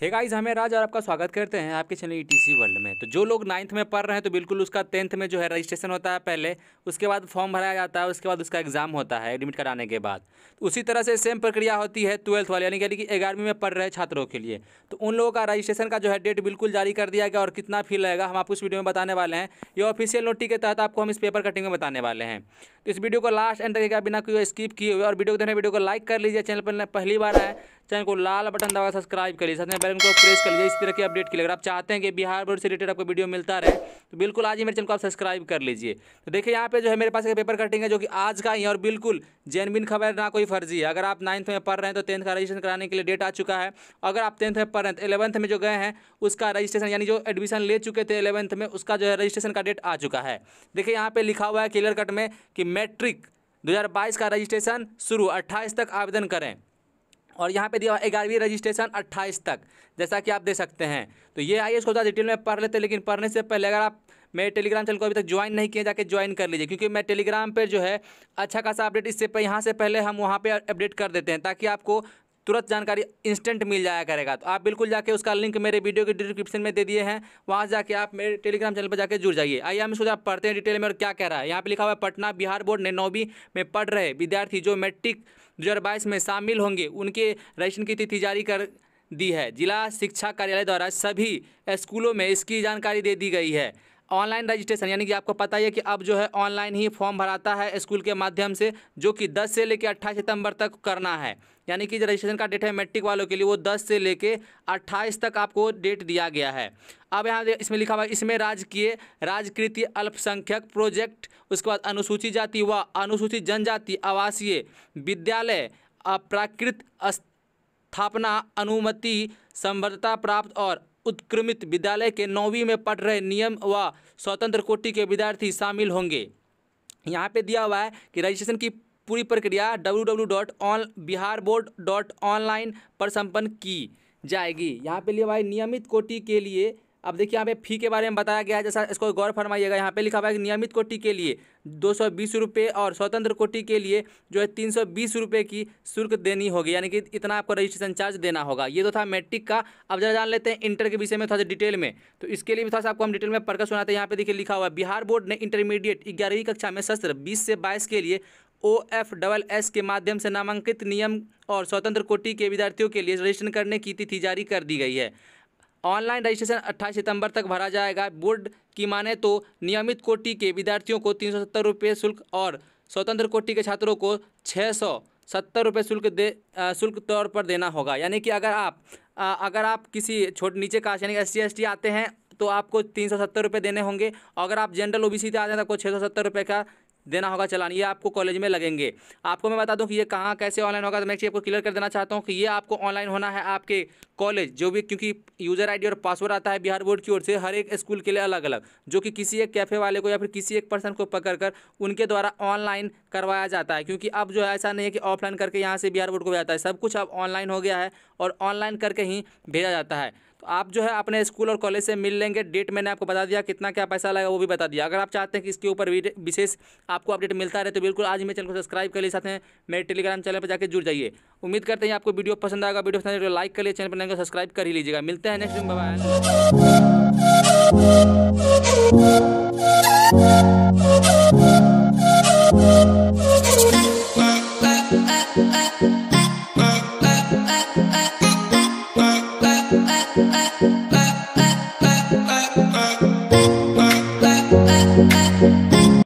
हे hey guys हमें राज और आपका स्वागत करते हैं आपके चैनल ईटीसी e वर्ल्ड में तो जो लोग नाइन्थ में पढ़ रहे हैं तो बिल्कुल उसका टेंथ में जो है रजिस्ट्रेशन होता है पहले उसके बाद फॉर्म भराया जाता है उसके बाद उसका एग्जाम होता है एडमिट कराने के बाद तो उसी तरह से सेम प्रक्रिया होती है ट्वेल्थ वाले यानी कि ग्यारहवीं में पढ़ रहे छात्रों के लिए तो उन लोगों का रजिस्ट्रेशन का जो है डेट बिल्कुल जारी कर दिया गया और कितना फी लगेगा हम आपको इस वीडियो में बताने वाले हैं ये ऑफिशियल नोटिस के तहत आपको हम इस पेपर कटिंग में बताने वाले हैं तो इस वीडियो को लास्ट एंड तक बिना कोई स्किप किए हुए और वीडियो को देखने वीडियो को लाइक कर लीजिए चैनल पर पहली बार आए चैनल को लाल बटन दबा सब्सक्राइब करिए साथ में बेलन को प्रेस कर लीजिए इस तरह के अपडेट के लिए अगर आप चाहते हैं कि बिहार बोर्ड से रिलेटेड आपको वीडियो मिलता रहे तो बिल्कुल आज ही मेरे चैनल को आप सब्सक्राइब कर लीजिए तो देखिए यहाँ पे जो है मेरे पास एक पेपर कटिंग है जो कि आज का ही और बिल्कुल जेनविन खबर ना कोई फर्जी है अगर आप नाइन्थ में पढ़ रहे हैं तो टेंथ का रजिस्ट्रेशन कराने के लिए डेट आ चुका है अगर आप टेंथ में पढ़ रहे हैं तो एलेवंथ में जो गए हैं उसका रजिस्ट्रेशन यानी जो एडमिशन ले चुके थे एलेवंथ में उसका जो है रजिस्ट्रेशन का डेट आ चुका है देखिए यहाँ पर लिखा हुआ है क्लियर कट में कि मैट्रिक 2022 का रजिस्ट्रेशन शुरू 28 तक आवेदन करें और यहाँ पे दिया ग्यारहवीं रजिस्ट्रेशन 28 तक जैसा कि आप दे सकते हैं तो ये आइए इसको ज़्यादा डिटेल में पढ़ लेते हैं लेकिन पढ़ने से पहले अगर आप मेरे टेलीग्राम चैनल को अभी तक ज्वाइन नहीं किए जाके ज्वाइन कर लीजिए क्योंकि मैं टेलीग्राम पर जो है अच्छा खासा अपडेट इससे यहाँ से पहले हम वहाँ पर अपडेट कर देते हैं ताकि आपको तुरंत जानकारी इंस्टेंट मिल जाया करेगा तो आप बिल्कुल जाके उसका लिंक मेरे वीडियो के डिस्क्रिप्शन में दे दिए हैं वहाँ जाके आप मेरे टेलीग्राम चैनल पर जाकर जुड़ जाइए आइए हम सोचा पढ़ते हैं डिटेल में और क्या कह रहा है यहाँ पर लिखा हुआ है पटना बिहार बोर्ड ने नौवीं में पढ़ रहे विद्यार्थी जो मैट्रिक दो में शामिल होंगे उनके रजिस्ट्रेशन की तिथि जारी कर दी है जिला शिक्षा कार्यालय द्वारा सभी स्कूलों में इसकी जानकारी दे दी गई है ऑनलाइन रजिस्ट्रेशन यानी कि आपको पता ही है कि अब जो है ऑनलाइन ही फॉर्म भराता है स्कूल के माध्यम से जो कि 10 से लेकर 28 सितंबर तक करना है यानी कि रजिस्ट्रेशन का डेट है मैट्रिक वालों के लिए वो 10 से लेकर 28 तक आपको डेट दिया गया है अब यहाँ इसमें लिखा हुआ इसमें राजकीय राजकृति अल्पसंख्यक प्रोजेक्ट उसके बाद अनुसूचित जाति व अनुसूचित जनजाति आवासीय विद्यालय अप्राकृत स्थापना अनुमति संबद्धता प्राप्त और उत्क्रमित विद्यालय के नौवीं में पढ़ रहे नियम व स्वतंत्र कोटि के विद्यार्थी शामिल होंगे यहाँ पे दिया हुआ है कि रजिस्ट्रेशन की पूरी प्रक्रिया W W dot on Bihar board dot online पर संपन्न की जाएगी यहाँ पे हुआ है नियमित कोटि के लिए अब देखिए यहाँ पे फी के बारे में बताया गया है जैसा इसको गौर फरमाइएगा यहाँ पे लिखा हुआ है कि नियमित कोटि के लिए दो सौ बीस रुपये और स्वतंत्र कोटि के लिए जो है तीन सौ बीस रुपये की शुल्क देनी होगी यानी कि इतना आपको रजिस्ट्रेशन चार्ज देना होगा ये तो था मैट्रिक का अब जरा जान लेते हैं इंटर के विषय में थोड़ा सा डिटेल में तो इसके लिए भी थोड़ा सा आपको हम डिटेल में पढ़कर सुनाते हैं यहाँ पे देखिए लिखा हुआ है बिहार बोर्ड ने इंटरमीडिएट ग्यारहवीं कक्षा में सत्र बीस से बाईस के लिए ओ एफ डबल एस के माध्यम से नामांकित नियम और स्वतंत्र कोटि के विद्यार्थियों के लिए रजिस्ट्रेशन करने की तिथि जारी कर दी गई है ऑनलाइन रजिस्ट्रेशन 28 सितंबर तक भरा जाएगा बोर्ड की माने तो नियमित कोटि के विद्यार्थियों को तीन सौ शुल्क और स्वतंत्र कोटि के छात्रों को छः सौ सत्तर रुपये शुल्क दे शुल्क तौर पर देना होगा यानी कि अगर आप आ, अगर आप किसी छोटे नीचे का यानी एस सी आते हैं तो आपको तीन सौ सत्तर रुपये देने होंगे अगर आप जनरल ओ बी सी आते हैं तो आपको छः सौ सत्तर रुपये का देना होगा चलान ये आपको कॉलेज में लगेंगे आपको मैं बता दूं कि ये कहाँ कैसे ऑनलाइन होगा तो मैं एक आपको क्लियर कर देना चाहता हूँ कि ये आपको ऑनलाइन होना है आपके कॉलेज जो भी क्योंकि यूज़र आईडी और पासवर्ड आता है बिहार बोर्ड की ओर से हर एक स्कूल के लिए अलग अलग जो कि किसी एक कैफ़े वाले को या फिर किसी एक पर्सन को पकड़ कर उनके द्वारा ऑनलाइन करवाया जाता है क्योंकि अब जो है ऐसा नहीं है कि ऑफलाइन करके यहाँ से बिहार बोर्ड को भेजा है सब कुछ अब ऑनलाइन हो गया है और ऑनलाइन करके ही भेजा जाता है आप जो है अपने स्कूल और कॉलेज से मिल लेंगे डेट मैंने आपको बता दिया कितना क्या पैसा लगेगा वो भी बता दिया अगर आप चाहते हैं कि इसके ऊपर विशेष आपको अपडेट मिलता रहे तो बिल्कुल आज मेरे चैनल को सब्सक्राइब कर लिए साथ में मेरे टेलीग्राम चैनल पर जाकर जुड़ जाइए उम्मीद करते हैं आपको वीडियो पसंद आएगा वीडियो पसंद तो लाइक कर लिए चैनल पर नहीं तो सब्सक्राइब कर ही लीजिएगा मिलते हैं नेक्स्ट बाय uh, uh.